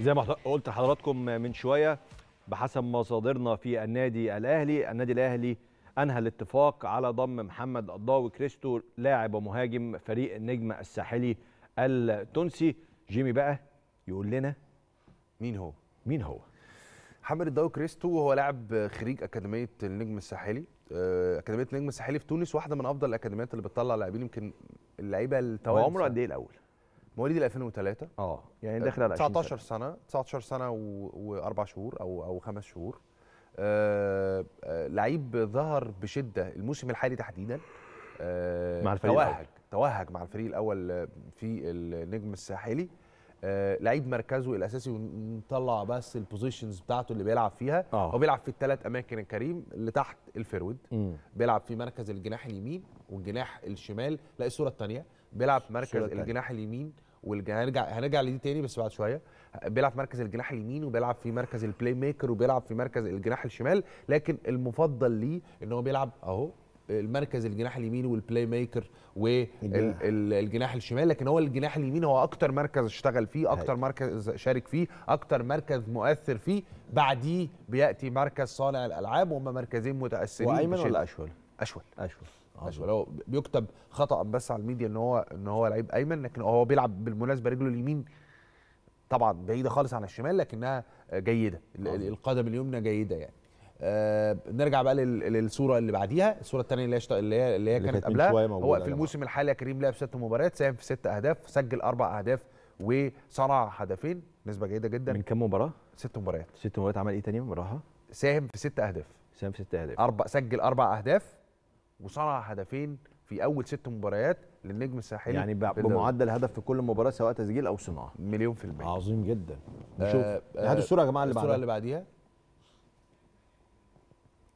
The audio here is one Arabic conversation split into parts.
زي ما قلت لحضراتكم من شويه بحسب مصادرنا في النادي الاهلي النادي الاهلي انهى الاتفاق على ضم محمد الضاوي كريستو لاعب ومهاجم فريق النجم الساحلي التونسي جيمي بقى يقول لنا مين هو مين هو محمد الضاوي كريستو هو لاعب خريج اكاديميه النجم الساحلي آه، اكاديميه النجم الساحلي في تونس واحده من افضل الاكاديميات اللي بتطلع لاعبين يمكن اللعيبه التوائم عمره قد ايه الاول مواليد 2003 اه يعني آه، داخل على 19 سنه 19 سنه واربع شهور او او خمس شهور آه،, آه لعيب ظهر بشده الموسم الحالي تحديدا آه مع الفريق توهج توهج مع الفريق الاول في النجم الساحلي آه، لعيب مركزه الاساسي ونطلع بس البوزيشنز بتاعته اللي بيلعب فيها آه. هو بيلعب في الثلاث اماكن الكريم اللي تحت الفيرود بيلعب في مركز الجناح اليمين والجناح الشمال لا الصوره الثانيه بيلعب مركز الجناح اليمين هنرجع هنرجع لدي تاني بس بعد شويه بيلعب في مركز الجناح اليمين وبيلعب في مركز البلاي ميكر وبيلعب في مركز الجناح الشمال لكن المفضل ليه ان هو بيلعب اهو المركز الجناح اليمين والبلاي ميكر والجناح الشمال لكن هو الجناح اليمين هو اكتر مركز اشتغل فيه اكتر مركز شارك فيه اكتر مركز مؤثر فيه بعديه بياتي مركز صانع الالعاب وهم مركزين متاثرين وايمن ولا اشول اشول اشول اشول هو بيكتب خطا بس على الميديا ان هو ان هو لعيب ايمن لكن هو بيلعب بالمناسبه رجله اليمين طبعا بعيده خالص عن الشمال لكنها جيده آه. القدم اليمنى جيده يعني آه نرجع بقى للصوره اللي بعديها الصوره الثانيه اللي هي اللي هي اللي كانت قبلها هو في الموسم الحالي كريم لعب ست مباريات ساهم في ست اهداف سجل اربع اهداف وصنع هدفين نسبه جيده جدا من كام مباراه ست مباريات ست مباريات عمل ايه ثاني مباراه ساهم في ست اهداف ساهم في ست اهداف اربع سجل اربع اهداف وصنع هدفين في اول ست مباريات للنجم الساحلي يعني بمعدل هدف في كل مباراه سواء تسجيل او صناعه مليون في المية عظيم جدا آه، نشوف آه هاتوا الصوره يا جماعه اللي بعدها الصوره اللي بعديها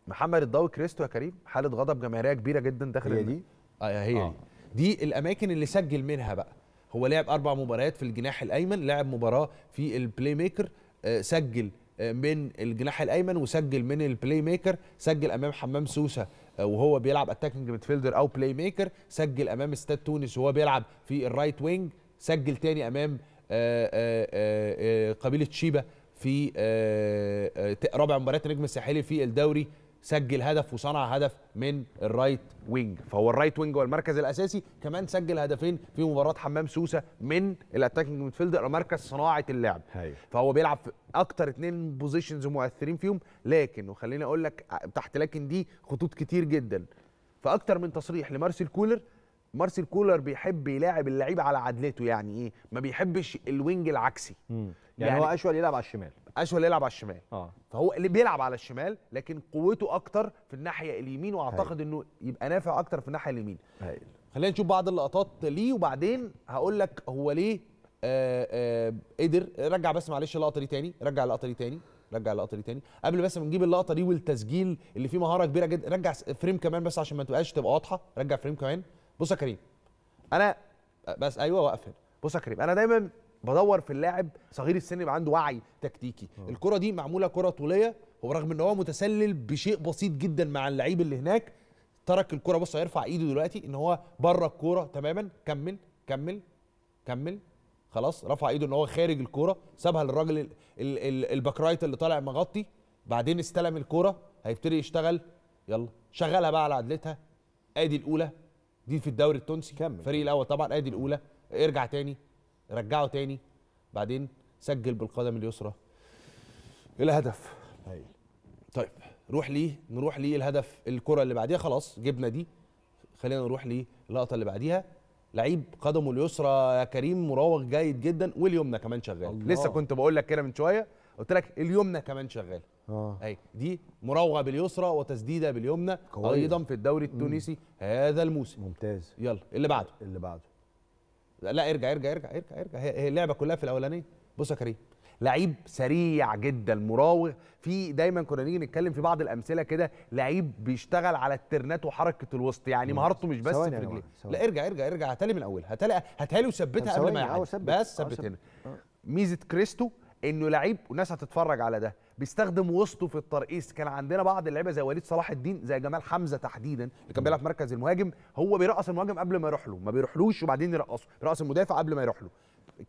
محمد الضوي كريستو يا كريم حاله غضب جماهيريه كبيره جدا داخل هي دي آه هي آه. دي الاماكن اللي سجل منها بقى هو لعب اربع مباريات في الجناح الايمن لعب مباراه في البلاي ميكر آه سجل آه، من الجناح الايمن وسجل من البلاي ميكر سجل امام حمام سوسه آه، وهو بيلعب اتاكينج ميدفيلدر او بلاي ميكر سجل امام استاد تونس وهو بيلعب في الرايت وينج سجل تاني امام آه، قبيله شيبه في رابع مباراه النجم الساحلي في الدوري سجل هدف وصنع هدف من الرايت وينج فهو الرايت وينج هو المركز الاساسي كمان سجل هدفين في مباراه حمام سوسه من الاتاكينج او مركز صناعه اللعب هي. فهو بيلعب في اكتر اتنين بوزيشنز مؤثرين فيهم لكن وخليني اقول لك تحت لكن دي خطوط كتير جدا فاكتر من تصريح لمارسيل كولر مارسيل كولر بيحب يلاعب اللعيب على عدلته يعني ايه ما بيحبش الوينج العكسي مم. يعني, يعني هو اشول يلعب على الشمال اشول يلعب على الشمال اه فهو اللي بيلعب على الشمال لكن قوته اكتر في الناحيه اليمين واعتقد هاي. انه يبقى نافع اكتر في الناحيه اليمين هاي. خلينا نشوف بعض اللقطات ليه وبعدين هقول لك هو ليه آه، آه، قدر رجع بس معلش اللقطه دي تاني رجع اللقطه دي تاني رجع اللقطه دي تاني قبل بس ما نجيب اللقطه دي والتسجيل اللي فيه مهاره كبيره جدا رجع فريم كمان بس عشان ما تبقاش تبقى واضحه رجع فريم كمان بص يا كريم انا بس ايوه واقف هنا بص يا كريم انا دايما بدور في اللاعب صغير السن يبقى عنده وعي تكتيكي آه. الكره دي معموله كره طوليه وبرغم ان هو متسلل بشيء بسيط جدا مع اللعيب اللي هناك ترك الكره بص هيرفع ايده دلوقتي ان هو بره الكوره تماما كمل كمل كمل خلاص رفع ايده ان هو خارج الكوره سابها للراجل الباك رايت اللي طالع مغطي بعدين استلم الكوره هيبتدي يشتغل يلا شغلها بقى على عدلتها ادي الاولى دي في الدوري التونسي كمل الفريق الاول طبعا ادي الاولى ارجع تاني رجعه تاني بعدين سجل بالقدم اليسرى الهدف هايل طيب, طيب، روح ليه نروح ليه الهدف الكره اللي بعديها خلاص جبنا دي خلينا نروح للقطه اللي بعديها لعيب قدمه اليسرى يا كريم مراوغ جيد جدا واليمنى كمان شغال الله. لسه كنت بقول لك كده من شويه قلت لك اليمنى كمان شغال اه اي دي مراوغه باليسرى وتسديده باليمنى ايضا في الدوري التونسي هذا الموسم ممتاز يلا اللي بعده اللي بعده لا, لا ارجع ارجع ارجع ارجع ارجع هي اللعبه كلها في الاولانيه بص يا كريم لعيب سريع جدا مراوغ في دايما كنا نيجي نتكلم في بعض الامثله كده لعيب بيشتغل على الترنات وحركه الوسط يعني مهارته مش بس في رجليه لا ارجع ارجع ارجع هتالي من اولها هتالي هتالي وثبتها قبل ما يعدي بس ثبت هنا ميزه كريستو انه لعيب والناس هتتفرج على ده بيستخدم وسطه في الترقيص كان عندنا بعض اللعيبه زي وليد صلاح الدين زي جمال حمزه تحديدا اللي كان بيلعب في مركز المهاجم هو بيرقص المهاجم قبل ما يروح له ما بيروحلوش وبعدين يرقصه يرقص المدافع قبل ما يروح له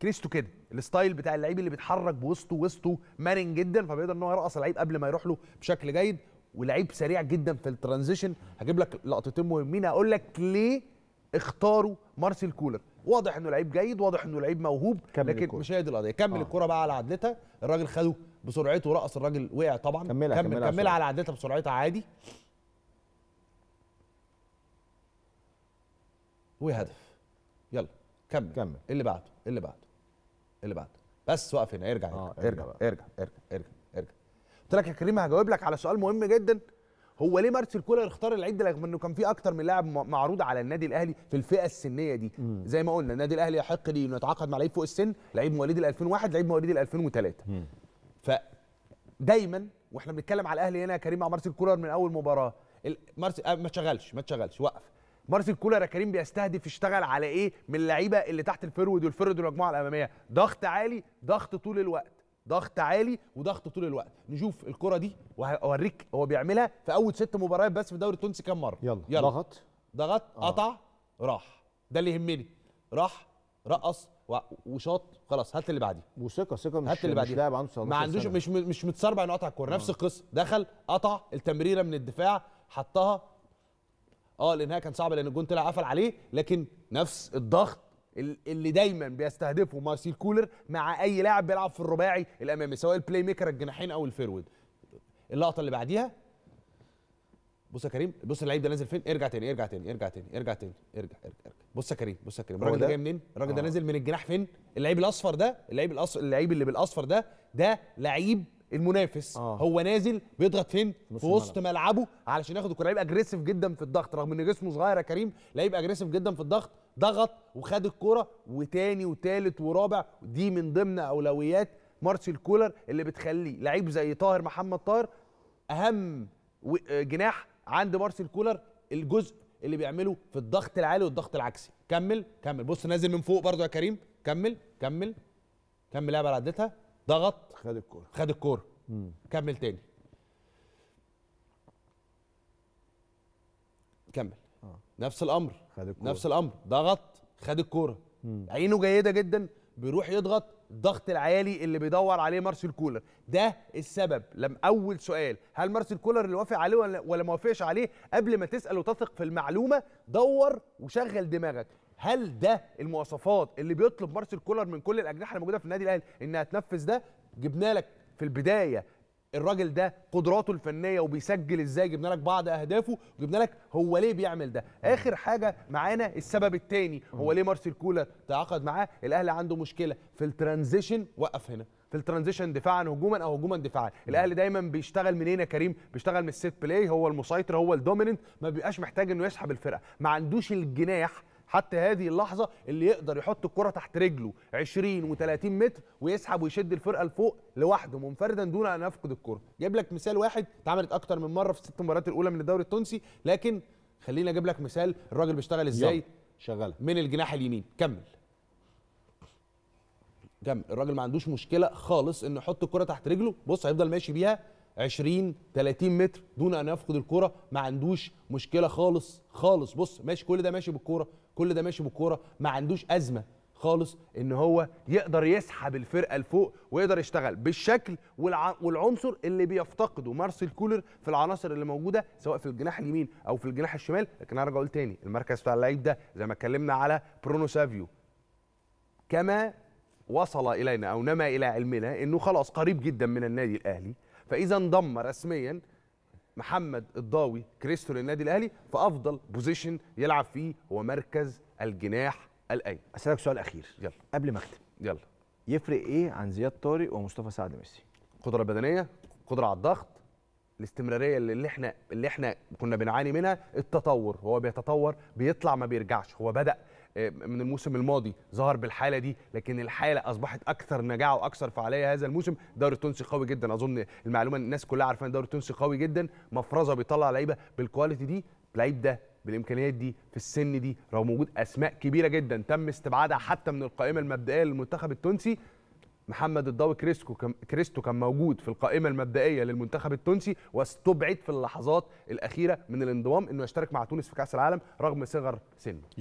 كريستو كده الستايل بتاع اللعيب اللي بيتحرك بوسطه وسطه مرن جدا فبيقدر ان هو يرقص اللعيب قبل ما يروح له بشكل جيد ولعيب سريع جدا في الترانزيشن هجيب لك لقطتين مهمين هقول لك ليه اختاروا مارسيل كولر واضح انه لعيب جيد واضح انه لعيب موهوب لكن الكرة. مش هي دي القضيه كمل آه. الكره بقى على عدلتها الراجل خده بسرعته رقص الراجل وقع طبعا كملها كمل كملها, كملها على عدلتها بسرعتها عادي وهدف يلا كمل كمل اللي بعده اللي بعده اللي بعده بس وقف هنا ارجع آه ارجع ارجع ارجع ارجع ارجع قلت لك يا كريم هجاوب لك على سؤال مهم جدا هو ليه مارسيل كولر اختار العد رغم انه كان في اكتر من لاعب معروض على النادي الاهلي في الفئه السنيه دي مم. زي ما قلنا النادي الاهلي يحق لي انه يتعاقد مع لعيب فوق السن لعيب مواليد ال 2001 لعيب مواليد ال 2003 دايما واحنا بنتكلم على الاهلي هنا يا كريم مع مارسيل كولر من اول مباراه مارسيل آه ما تشغلش ما تشغلش وقف مارسيل كولر يا كريم بيستهدف يشتغل على ايه من اللعيبه اللي تحت الفرود والفرود والمجموعه الاماميه ضغط عالي ضغط طول الوقت ضغط عالي وضغط طول الوقت نشوف الكره دي وهوريك هو بيعملها في اول ست مباريات بس في الدوري التونسي كام مره يلا, يلا. ضغط ضغط آه. قطع راح ده اللي يهمني راح رقص وشاط خلاص هات اللي بعديه وثقه ثقه مش هات اللي بعديه لاعب عنده ما عندوش مش مش متسربع انه قطع الكوره آه. نفس القصه دخل قطع التمريره من الدفاع حطها اه الانهاء كان صعب لان الجون طلع قفل عليه لكن نفس الضغط اللي دايما بيستهدفه مارسيل كولر مع اي لاعب بيلعب في الرباعي الامامي سواء البلاي ميكر الجناحين او الفيرود اللقطه اللي بعديها بص يا كريم بص اللعيب ده نازل فين ارجع تاني ارجع تاني ارجع تاني ارجع تاني ارجع ارجع, ارجع. بص يا كريم بص يا كريم الراجل ده جاي منين الراجل ده آه. نازل من الجناح فين اللعيب الاصفر ده اللعيب الاصفر اللعيب اللي بالاصفر ده ده لعيب المنافس آه. هو نازل بيضغط فين في وسط ملعبه علشان ياخد الكره لعيب اجريسيف جدا في الضغط رغم ان جسمه صغير يا كريم لعيب اجريسيف جدا في الضغط ضغط وخد الكرة وتاني وتالت ورابع دي من ضمن اولويات مارسيل كولر اللي بتخليه لعيب زي طاهر محمد طاهر اهم آه، جناح عند مارسيل كولر الجزء اللي بيعمله في الضغط العالي والضغط العكسي كمل كمل بص نازل من فوق برضو يا كريم كمل كمل كمل لعبه عدتها ضغط خد الكوره خد الكوره كمل تاني كمل آه. نفس الامر خد الكورة. نفس الامر ضغط خد الكوره عينه جيده جدا بيروح يضغط الضغط العالي اللي بيدور عليه مارسيل كولر ده السبب لم اول سؤال هل مارسيل كولر اللي وافق عليه ولا, ولا ما وافقش عليه قبل ما تسال وتثق في المعلومه دور وشغل دماغك هل ده المواصفات اللي بيطلب مارسيل كولر من كل الاجنحه الموجوده في النادي الاهلي انها تنفذ ده جبنا لك في البدايه الراجل ده قدراته الفنيه وبيسجل ازاي جبنا لك بعض اهدافه وجبنا لك هو ليه بيعمل ده اخر حاجه معانا السبب الثاني هو ليه مارسيل كولر تعاقد معاه الاهلي عنده مشكله في الترانزيشن وقف هنا في الترانزيشن دفاعا هجوما او هجوما دفاعا الاهلي دايما بيشتغل منين يا كريم بيشتغل من السيت بلاي هو المسيطر هو الدوميننت ما بيبقاش محتاج انه يسحب الفرقه ما عندوش الجناح حتى هذه اللحظه اللي يقدر يحط الكره تحت رجله 20 و30 متر ويسحب ويشد الفرقه لفوق لوحده منفردا دون ان يفقد الكره جايب لك مثال واحد اتعملت اكتر من مره في الست مباريات الاولى من الدوري التونسي لكن خليني اجيب لك مثال الراجل بيشتغل ازاي شغال من الجناح اليمين كمل كمل الراجل ما عندوش مشكله خالص انه يحط الكره تحت رجله بص هيفضل ماشي بيها 20 30 متر دون ان يفقد الكره ما عندوش مشكله خالص خالص بص ماشي كل ده ماشي بالكوره كل ده ماشي بالكوره ما عندوش ازمه خالص ان هو يقدر يسحب الفرقه لفوق ويقدر يشتغل بالشكل والعنصر اللي بيفتقده مارسيل كولر في العناصر اللي موجوده سواء في الجناح اليمين او في الجناح الشمال لكن هرجع اقول تاني المركز بتاع اللعيب ده زي ما اتكلمنا على برونو سافيو كما وصل الينا او نما الى علمنا انه خلاص قريب جدا من النادي الاهلي فاذا انضم رسميا محمد الضاوي كريستو للنادي الاهلي فافضل بوزيشن يلعب فيه هو مركز الجناح الايمن اسالك سؤال اخير يلا قبل ما اختم يلا يفرق ايه عن زياد طارق ومصطفى سعد ميسي قدره بدنيه قدره على الضغط الاستمراريه اللي احنا اللي احنا كنا بنعاني منها التطور هو بيتطور بيطلع ما بيرجعش هو بدا آه، من الموسم الماضي ظهر بالحاله دي لكن الحاله اصبحت اكثر نجاعه واكثر فعاليه هذا الموسم الدوري التونسي قوي جدا اظن المعلومه الناس كلها عارفه ان الدوري التونسي قوي جدا مفرزه بيطلع لعيبه بالكواليتي دي لعيب ده بالامكانيات دي في السن دي رغم وجود اسماء كبيره جدا تم استبعادها حتى من القائمه المبدئيه للمنتخب التونسي محمد الضوي كريسكو كان كريستو كان موجود في القائمه المبدئيه للمنتخب التونسي واستبعد في اللحظات الاخيره من الانضمام انه يشترك مع تونس في كاس العالم رغم صغر سنه